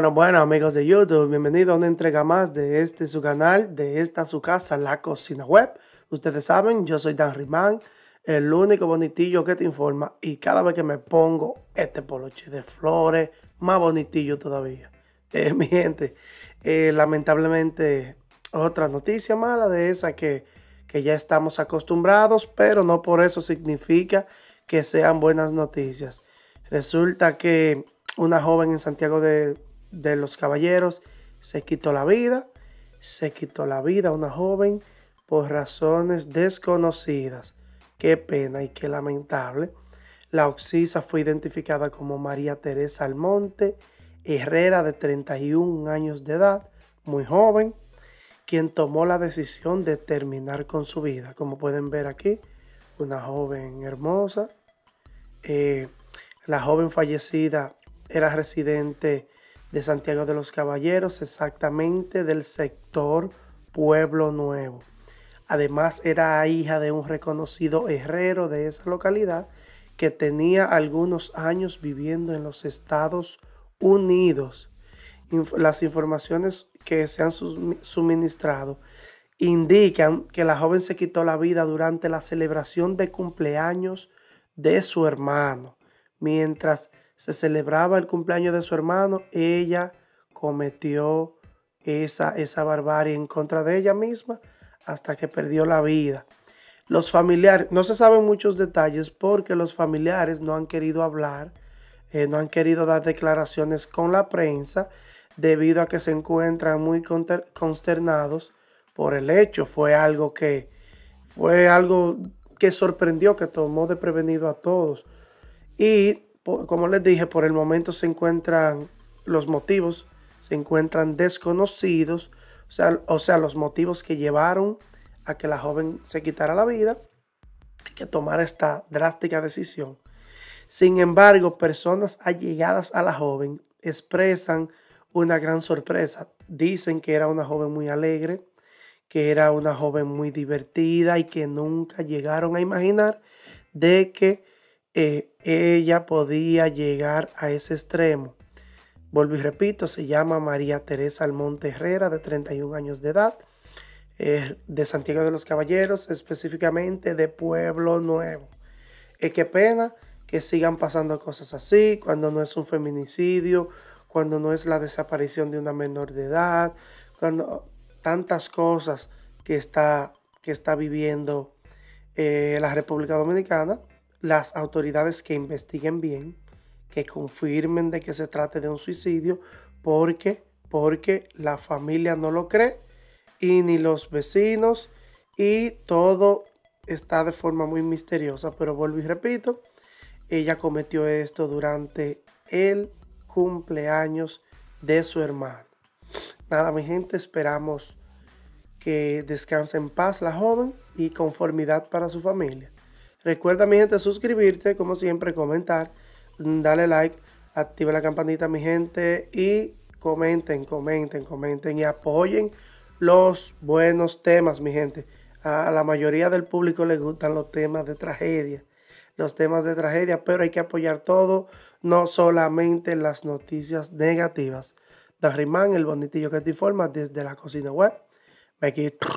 Bueno, bueno, amigos de YouTube, bienvenido a una entrega más de este su canal, de esta su casa, La Cocina Web. Ustedes saben, yo soy Dan Rimán, el único bonitillo que te informa y cada vez que me pongo este poloche de flores, más bonitillo todavía. Eh, mi gente, eh, lamentablemente otra noticia mala de esa que ya estamos acostumbrados, pero no por eso significa que sean buenas noticias. Resulta que una joven en Santiago de de los caballeros se quitó la vida. Se quitó la vida una joven por razones desconocidas. Qué pena y qué lamentable. La oxisa fue identificada como María Teresa Almonte Herrera, de 31 años de edad, muy joven, quien tomó la decisión de terminar con su vida. Como pueden ver aquí, una joven hermosa. Eh, la joven fallecida era residente de Santiago de los Caballeros, exactamente del sector Pueblo Nuevo. Además era hija de un reconocido herrero de esa localidad que tenía algunos años viviendo en los Estados Unidos. las informaciones que se han suministrado indican que la joven se quitó la vida durante la celebración de cumpleaños de su hermano, mientras se celebraba el cumpleaños de su hermano, ella cometió esa, esa barbarie en contra de ella misma hasta que perdió la vida. Los familiares, no se saben muchos detalles porque los familiares no han querido hablar, eh, no han querido dar declaraciones con la prensa debido a que se encuentran muy consternados por el hecho. Fue algo que fue algo que sorprendió, que tomó de prevenido a todos. Y como les dije, por el momento se encuentran los motivos, se encuentran desconocidos, o sea, o los motivos que llevaron a que la joven se quitara la vida y que tomara esta drástica decisión. Sin embargo, personas allegadas a la joven expresan una gran sorpresa. Dicen que era una joven muy alegre, que era una joven muy divertida y que nunca llegaron a imaginar de que eh, ella podía llegar a ese extremo. Vuelvo y repito, se llama María Teresa Almonte Herrera, de 31 años de edad, de Santiago de los Caballeros, específicamente de Pueblo Nuevo. Es que qué pena que sigan pasando cosas así, cuando no es un feminicidio, cuando no es la desaparición de una menor de edad, cuando tantas cosas que está, que está viviendo eh, la República Dominicana las autoridades que investiguen bien, que confirmen de que se trate de un suicidio, porque, porque la familia no lo cree y ni los vecinos y todo está de forma muy misteriosa. Pero vuelvo y repito, ella cometió esto durante el cumpleaños de su hermano. Nada, mi gente, esperamos que descanse en paz la joven y conformidad para su familia. Recuerda, mi gente, suscribirte, como siempre, comentar, darle like, activa la campanita, mi gente, y comenten, comenten, comenten y apoyen los buenos temas, mi gente. A la mayoría del público le gustan los temas de tragedia, los temas de tragedia, pero hay que apoyar todo, no solamente las noticias negativas. Darrimán, el bonitillo que te informa desde la cocina web. Me quito.